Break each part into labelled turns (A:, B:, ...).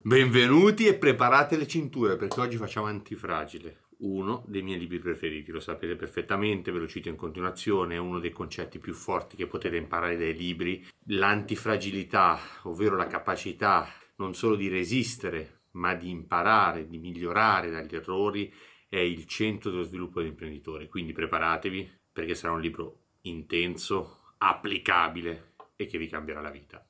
A: Benvenuti e preparate le cinture perché oggi facciamo antifragile, uno dei miei libri preferiti, lo sapete perfettamente, ve lo cito in continuazione, è uno dei concetti più forti che potete imparare dai libri, l'antifragilità, ovvero la capacità non solo di resistere, ma di imparare, di migliorare dagli errori, è il centro dello sviluppo dell'imprenditore, quindi preparatevi perché sarà un libro intenso, applicabile e che vi cambierà la vita.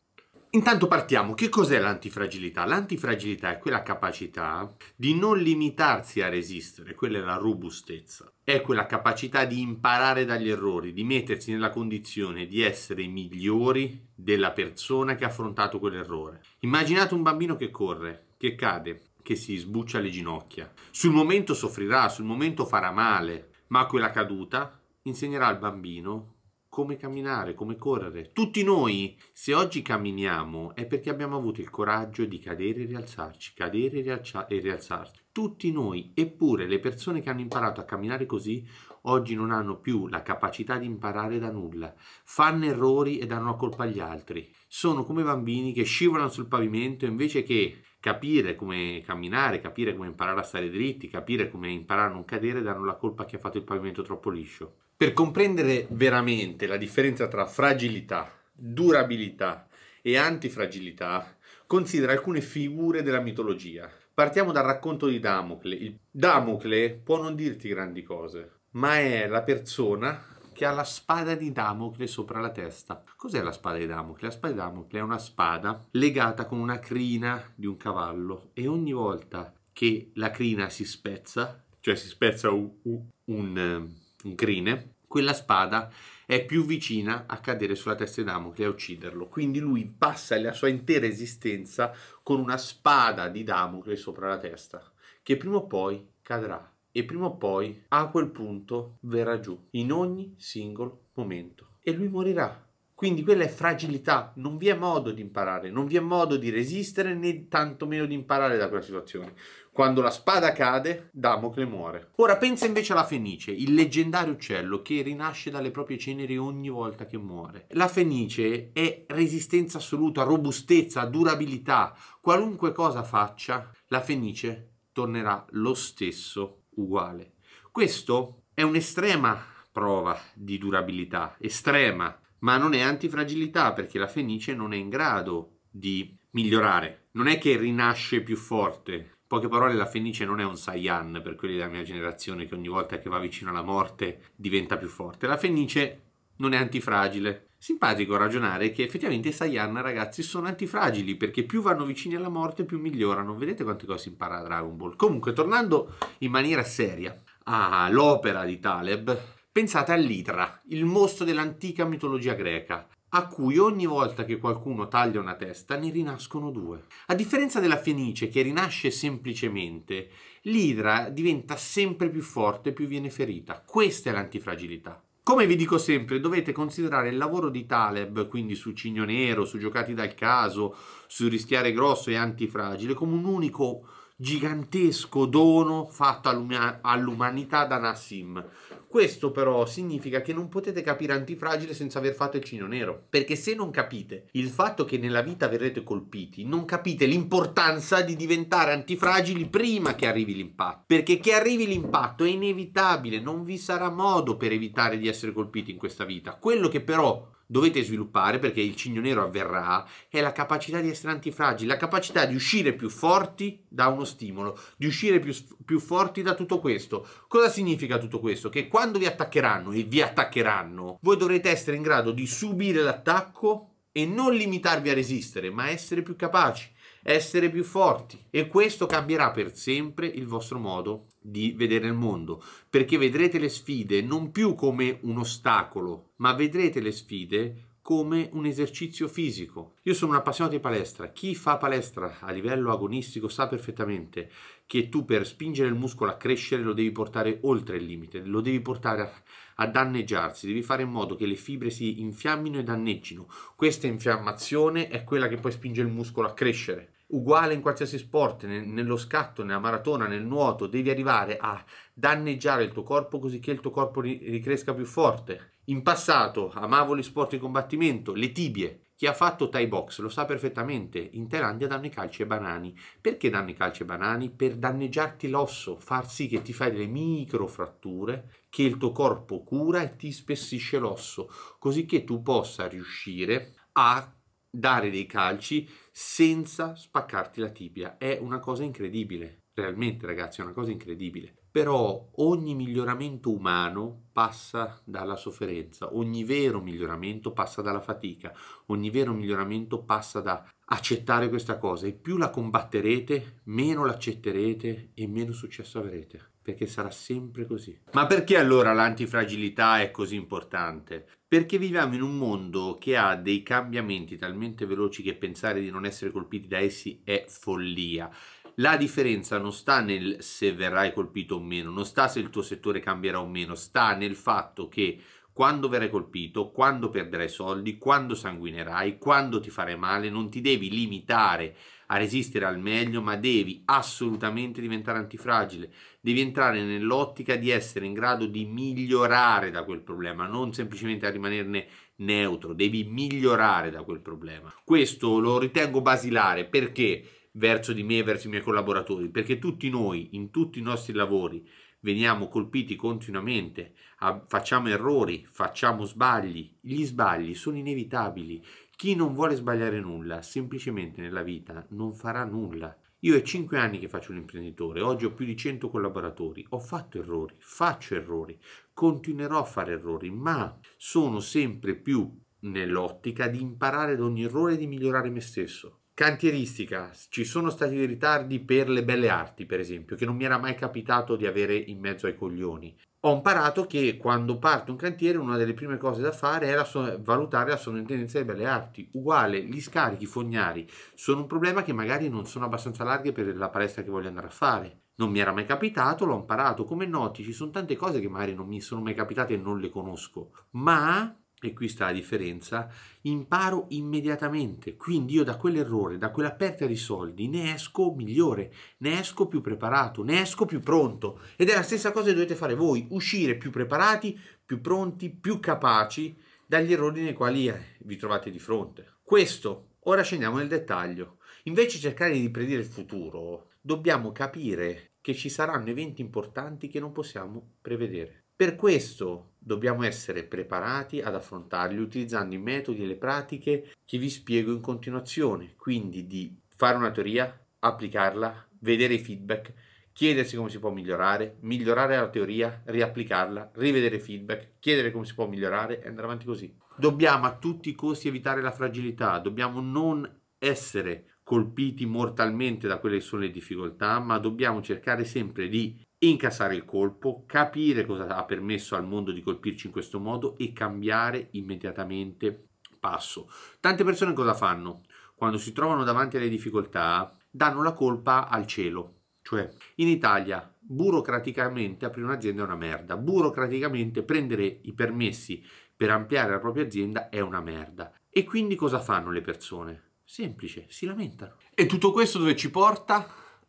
A: Intanto partiamo. Che cos'è l'antifragilità? L'antifragilità è quella capacità di non limitarsi a resistere, quella è la robustezza. È quella capacità di imparare dagli errori, di mettersi nella condizione di essere migliori della persona che ha affrontato quell'errore. Immaginate un bambino che corre, che cade, che si sbuccia le ginocchia. Sul momento soffrirà, sul momento farà male, ma quella caduta insegnerà al bambino come camminare, come correre. Tutti noi, se oggi camminiamo, è perché abbiamo avuto il coraggio di cadere e rialzarci, cadere e, rialza- e rialzarci. Tutti noi, eppure le persone che hanno imparato a camminare così, oggi non hanno più la capacità di imparare da nulla, fanno errori e danno la colpa agli altri. Sono come bambini che scivolano sul pavimento invece che capire come camminare, capire come imparare a stare dritti, capire come imparare a non cadere, danno la colpa a chi ha fatto il pavimento troppo liscio. Per comprendere veramente la differenza tra fragilità, durabilità e antifragilità, considera alcune figure della mitologia. Partiamo dal racconto di Damocle. Il Damocle può non dirti grandi cose, ma è la persona che ha la spada di Damocle sopra la testa. Cos'è la spada di Damocle? La spada di Damocle è una spada legata con una crina di un cavallo e ogni volta che la crina si spezza, cioè si spezza un, un, un Grine, quella spada è più vicina a cadere sulla testa di Damocle e a ucciderlo. Quindi lui passa la sua intera esistenza con una spada di Damocle sopra la testa, che prima o poi cadrà e prima o poi a quel punto verrà giù in ogni singolo momento e lui morirà. Quindi quella è fragilità, non vi è modo di imparare, non vi è modo di resistere né tantomeno di imparare da quella situazione. Quando la spada cade, Damocle muore. Ora pensa invece alla Fenice, il leggendario uccello che rinasce dalle proprie ceneri ogni volta che muore. La Fenice è resistenza assoluta, robustezza, durabilità. Qualunque cosa faccia, la Fenice tornerà lo stesso uguale. Questo è un'estrema prova di durabilità, estrema, ma non è antifragilità perché la Fenice non è in grado di migliorare. Non è che rinasce più forte, poche parole, la Fenice non è un Saiyan per quelli della mia generazione che ogni volta che va vicino alla morte diventa più forte. La Fenice non è antifragile. Simpatico ragionare che effettivamente i Saiyan, ragazzi, sono antifragili perché più vanno vicini alla morte più migliorano. Vedete quante cose impara Dragon Ball. Comunque, tornando in maniera seria all'opera di Taleb, pensate all'Idra, il mostro dell'antica mitologia greca a cui ogni volta che qualcuno taglia una testa ne rinascono due. A differenza della fenice che rinasce semplicemente, l'idra diventa sempre più forte più viene ferita. Questa è l'antifragilità. Come vi dico sempre, dovete considerare il lavoro di Taleb, quindi su Cigno Nero, su Giocati dal Caso, su Rischiare Grosso e Antifragile, come un unico gigantesco dono fatto all'umanità da Nassim. Questo però significa che non potete capire antifragile senza aver fatto il cigno nero, perché se non capite il fatto che nella vita verrete colpiti, non capite l'importanza di diventare antifragili prima che arrivi l'impatto, perché che arrivi l'impatto è inevitabile, non vi sarà modo per evitare di essere colpiti in questa vita. Quello che però dovete sviluppare perché il cigno nero avverrà è la capacità di essere antifragili, la capacità di uscire più forti da uno stimolo, di uscire più, più forti da tutto questo. Cosa significa tutto questo? Che quando vi attaccheranno e vi attaccheranno, voi dovrete essere in grado di subire l'attacco e non limitarvi a resistere, ma essere più capaci essere più forti e questo cambierà per sempre il vostro modo di vedere il mondo, perché vedrete le sfide non più come un ostacolo, ma vedrete le sfide come un esercizio fisico. Io sono un appassionato di palestra, chi fa palestra a livello agonistico sa perfettamente che tu per spingere il muscolo a crescere lo devi portare oltre il limite, lo devi portare a, danneggiarsi, devi fare in modo che le fibre si infiammino e danneggino. Questa infiammazione è quella che poi spinge il muscolo a crescere uguale in qualsiasi sport, nello scatto, nella maratona, nel nuoto, devi arrivare a danneggiare il tuo corpo così che il tuo corpo ricresca più forte. In passato amavo gli sport di combattimento, le tibie. Chi ha fatto Thai box lo sa perfettamente, in Thailandia danno i calci ai banani. Perché danno i calci ai banani? Per danneggiarti l'osso, far sì che ti fai delle micro fratture che il tuo corpo cura e ti spessisce l'osso, così che tu possa riuscire a dare dei calci senza spaccarti la tibia. È una cosa incredibile, realmente ragazzi, è una cosa incredibile. Però ogni miglioramento umano passa dalla sofferenza, ogni vero miglioramento passa dalla fatica, ogni vero miglioramento passa da accettare questa cosa e più la combatterete, meno l'accetterete e meno successo avrete perché sarà sempre così. Ma perché allora l'antifragilità è così importante? Perché viviamo in un mondo che ha dei cambiamenti talmente veloci che pensare di non essere colpiti da essi è follia. La differenza non sta nel se verrai colpito o meno, non sta se il tuo settore cambierà o meno, sta nel fatto che quando verrai colpito, quando perderai soldi, quando sanguinerai, quando ti farai male, non ti devi limitare a resistere al meglio, ma devi assolutamente diventare antifragile, devi entrare nell'ottica di essere in grado di migliorare da quel problema, non semplicemente a rimanerne neutro, devi migliorare da quel problema. Questo lo ritengo basilare perché verso di me, verso i miei collaboratori, perché tutti noi in tutti i nostri lavori veniamo colpiti continuamente, ah, facciamo errori, facciamo sbagli, gli sbagli sono inevitabili, chi non vuole sbagliare nulla, semplicemente nella vita, non farà nulla. Io è 5 anni che faccio l'imprenditore, oggi ho più di 100 collaboratori, ho fatto errori, faccio errori, continuerò a fare errori, ma sono sempre più nell'ottica di imparare da ogni errore e di migliorare me stesso. Cantieristica, ci sono stati dei ritardi per le belle arti, per esempio, che non mi era mai capitato di avere in mezzo ai coglioni. Ho imparato che quando parte un cantiere una delle prime cose da fare era valutare la sovrintendenza delle belle arti. Uguale, gli scarichi fognari sono un problema che magari non sono abbastanza larghi per la palestra che voglio andare a fare. Non mi era mai capitato, l'ho imparato. Come noti, ci sono tante cose che magari non mi sono mai capitate e non le conosco. Ma e qui sta la differenza, imparo immediatamente, quindi io da quell'errore, da quella perdita di soldi, ne esco migliore, ne esco più preparato, ne esco più pronto. Ed è la stessa cosa che dovete fare voi, uscire più preparati, più pronti, più capaci dagli errori nei quali eh, vi trovate di fronte. Questo, ora scendiamo nel dettaglio. Invece di cercare di predire il futuro, dobbiamo capire che ci saranno eventi importanti che non possiamo prevedere. Per questo dobbiamo essere preparati ad affrontarli utilizzando i metodi e le pratiche che vi spiego in continuazione, quindi di fare una teoria, applicarla, vedere i feedback, chiedersi come si può migliorare, migliorare la teoria, riapplicarla, rivedere i feedback, chiedere come si può migliorare e andare avanti così. Dobbiamo a tutti i costi evitare la fragilità, dobbiamo non essere colpiti mortalmente da quelle che sono le difficoltà, ma dobbiamo cercare sempre di incassare il colpo, capire cosa ha permesso al mondo di colpirci in questo modo e cambiare immediatamente passo. Tante persone cosa fanno? Quando si trovano davanti alle difficoltà, danno la colpa al cielo. Cioè, in Italia, burocraticamente aprire un'azienda è una merda, burocraticamente prendere i permessi per ampliare la propria azienda è una merda. E quindi cosa fanno le persone? Semplice, si lamentano. E tutto questo dove ci porta?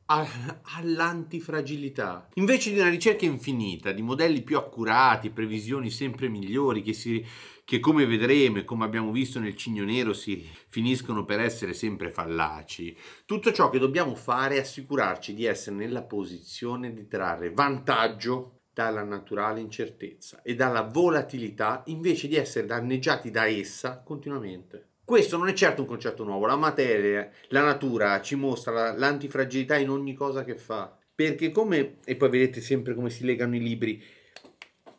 A: all'antifragilità. Invece di una ricerca infinita, di modelli più accurati, previsioni sempre migliori che, si, che come vedremo e come abbiamo visto nel cigno nero si finiscono per essere sempre fallaci, tutto ciò che dobbiamo fare è assicurarci di essere nella posizione di trarre vantaggio dalla naturale incertezza e dalla volatilità invece di essere danneggiati da essa continuamente. Questo non è certo un concetto nuovo, la materia, la natura ci mostra l'antifragilità in ogni cosa che fa. Perché come, e poi vedete sempre come si legano i libri,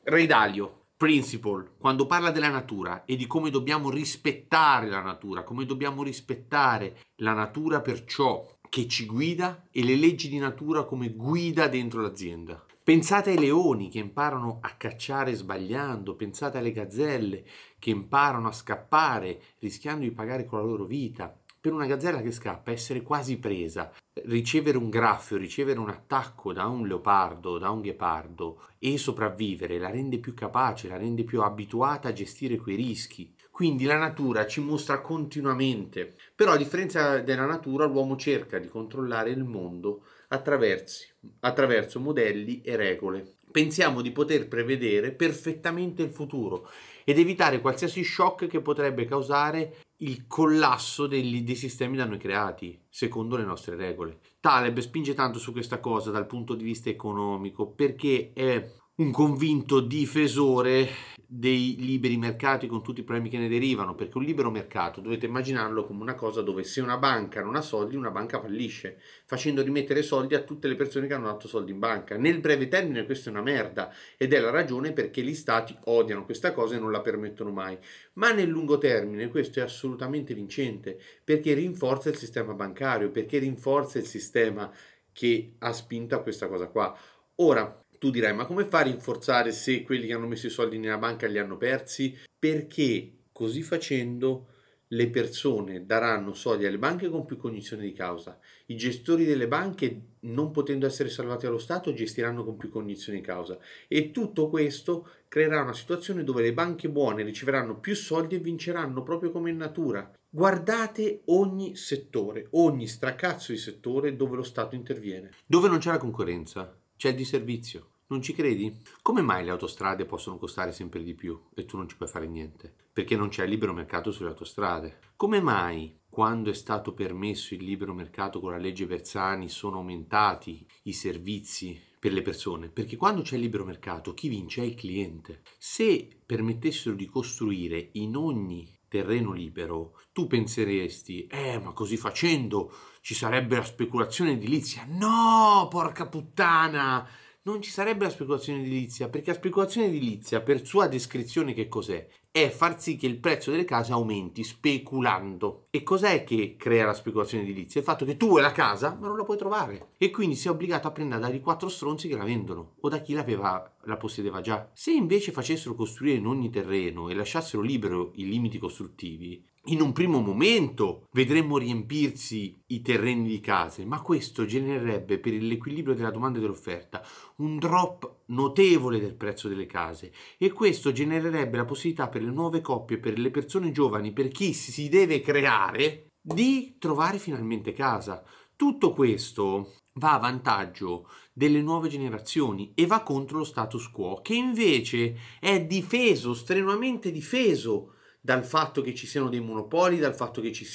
A: Ray Dalio, Principle, quando parla della natura e di come dobbiamo rispettare la natura, come dobbiamo rispettare la natura per ciò che ci guida e le leggi di natura come guida dentro l'azienda. Pensate ai leoni che imparano a cacciare sbagliando, pensate alle gazzelle che imparano a scappare rischiando di pagare con la loro vita. Per una gazzella che scappa essere quasi presa, ricevere un graffio, ricevere un attacco da un leopardo, da un ghepardo e sopravvivere la rende più capace, la rende più abituata a gestire quei rischi. Quindi la natura ci mostra continuamente. Però a differenza della natura l'uomo cerca di controllare il mondo attraverso modelli e regole. Pensiamo di poter prevedere perfettamente il futuro ed evitare qualsiasi shock che potrebbe causare il collasso degli, dei sistemi da noi creati, secondo le nostre regole. Taleb spinge tanto su questa cosa dal punto di vista economico perché è un convinto difensore dei liberi mercati con tutti i problemi che ne derivano, perché un libero mercato dovete immaginarlo come una cosa dove se una banca non ha soldi, una banca fallisce, facendo rimettere soldi a tutte le persone che hanno dato soldi in banca. Nel breve termine questa è una merda ed è la ragione perché gli stati odiano questa cosa e non la permettono mai. Ma nel lungo termine questo è assolutamente vincente, perché rinforza il sistema bancario, perché rinforza il sistema che ha spinto a questa cosa qua. Ora, tu dirai, ma come fa a rinforzare se quelli che hanno messo i soldi nella banca li hanno persi? Perché così facendo le persone daranno soldi alle banche con più cognizione di causa. I gestori delle banche, non potendo essere salvati dallo Stato, gestiranno con più cognizione di causa. E tutto questo creerà una situazione dove le banche buone riceveranno più soldi e vinceranno proprio come in natura. Guardate ogni settore, ogni stracazzo di settore dove lo Stato interviene. Dove non c'è la concorrenza, c'è il disservizio. Non ci credi? Come mai le autostrade possono costare sempre di più e tu non ci puoi fare niente? Perché non c'è libero mercato sulle autostrade. Come mai quando è stato permesso il libero mercato con la legge Bersani sono aumentati i servizi per le persone? Perché quando c'è il libero mercato chi vince è il cliente. Se permettessero di costruire in ogni terreno libero, tu penseresti, eh, ma così facendo ci sarebbe la speculazione edilizia. No, porca puttana! non ci sarebbe la speculazione edilizia, perché la speculazione edilizia, per sua descrizione che cos'è, è far sì che il prezzo delle case aumenti speculando. E cos'è che crea la speculazione edilizia? Il fatto che tu hai la casa, ma non la puoi trovare. E quindi sei obbligato a prendere dai quattro stronzi che la vendono o da chi l'aveva, la possedeva già. Se invece facessero costruire in ogni terreno e lasciassero libero i limiti costruttivi, in un primo momento vedremmo riempirsi i terreni di case, ma questo genererebbe per l'equilibrio della domanda e dell'offerta un drop notevole del prezzo delle case e questo genererebbe la possibilità per le nuove coppie, per le persone giovani, per chi si deve creare, di trovare finalmente casa. Tutto questo va a vantaggio delle nuove generazioni e va contro lo status quo, che invece è difeso, strenuamente difeso dal fatto che ci siano dei monopoli, dal fatto che ci,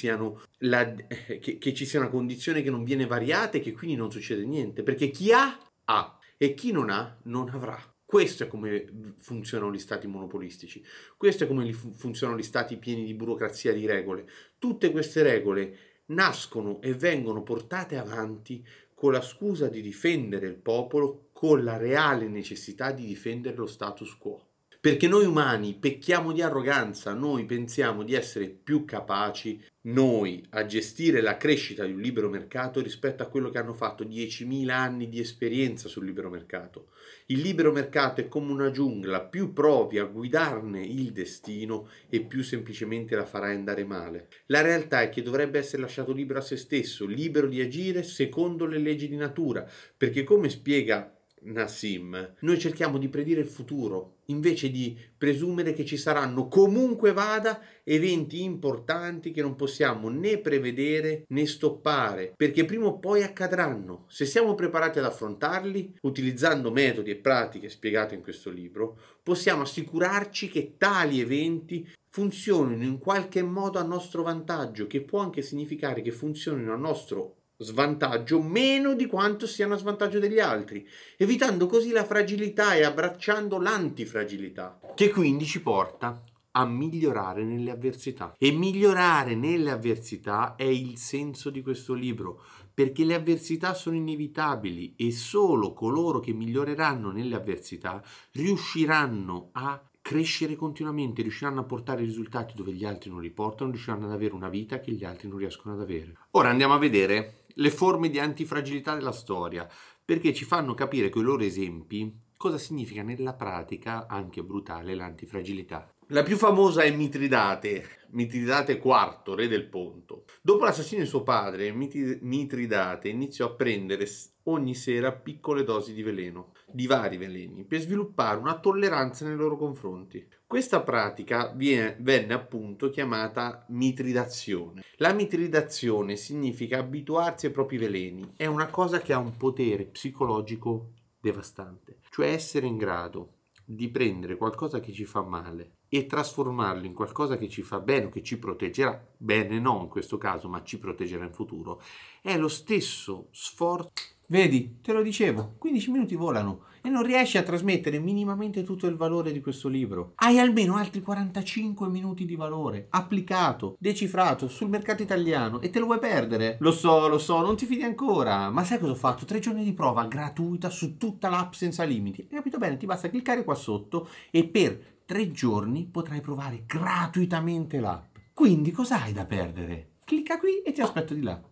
A: la, eh, che, che ci, sia una condizione che non viene variata e che quindi non succede niente, perché chi ha, ha e chi non ha, non avrà. Questo è come funzionano gli stati monopolistici, questo è come funzionano gli stati pieni di burocrazia, di regole. Tutte queste regole nascono e vengono portate avanti con la scusa di difendere il popolo, con la reale necessità di difendere lo status quo. Perché noi umani pecchiamo di arroganza, noi pensiamo di essere più capaci noi a gestire la crescita di un libero mercato rispetto a quello che hanno fatto 10.000 anni di esperienza sul libero mercato. Il libero mercato è come una giungla, più provi a guidarne il destino e più semplicemente la farai andare male. La realtà è che dovrebbe essere lasciato libero a se stesso, libero di agire secondo le leggi di natura, perché come spiega Nassim, noi cerchiamo di predire il futuro, invece di presumere che ci saranno comunque vada eventi importanti che non possiamo né prevedere né stoppare, perché prima o poi accadranno. Se siamo preparati ad affrontarli, utilizzando metodi e pratiche spiegate in questo libro, possiamo assicurarci che tali eventi funzionino in qualche modo a nostro vantaggio, che può anche significare che funzionino a nostro svantaggio meno di quanto siano a svantaggio degli altri, evitando così la fragilità e abbracciando l'antifragilità, che quindi ci porta a migliorare nelle avversità. E migliorare nelle avversità è il senso di questo libro, perché le avversità sono inevitabili e solo coloro che miglioreranno nelle avversità riusciranno a crescere continuamente, riusciranno a portare risultati dove gli altri non li portano, riusciranno ad avere una vita che gli altri non riescono ad avere. Ora andiamo a vedere le forme di antifragilità della storia, perché ci fanno capire con i loro esempi cosa significa nella pratica, anche brutale, l'antifragilità. La più famosa è Mitridate, Mitridate IV, re del Ponto. Dopo l'assassinio di suo padre, Mitridate iniziò a prendere ogni sera piccole dosi di veleno, di vari veleni, per sviluppare una tolleranza nei loro confronti. Questa pratica viene, venne appunto chiamata mitridazione. La mitridazione significa abituarsi ai propri veleni, è una cosa che ha un potere psicologico devastante, cioè essere in grado di prendere qualcosa che ci fa male e trasformarlo in qualcosa che ci fa bene o che ci proteggerà, bene no in questo caso, ma ci proteggerà in futuro, è lo stesso sforzo Vedi, te lo dicevo, 15 minuti volano e non riesci a trasmettere minimamente tutto il valore di questo libro. Hai almeno altri 45 minuti di valore applicato, decifrato sul mercato italiano e te lo vuoi perdere? Lo so, lo so, non ti fidi ancora, ma sai cosa ho fatto? Tre giorni di prova gratuita su tutta l'app senza limiti. Hai capito bene? Ti basta cliccare qua sotto e per tre giorni potrai provare gratuitamente l'app. Quindi cosa hai da perdere? Clicca qui e ti aspetto di là.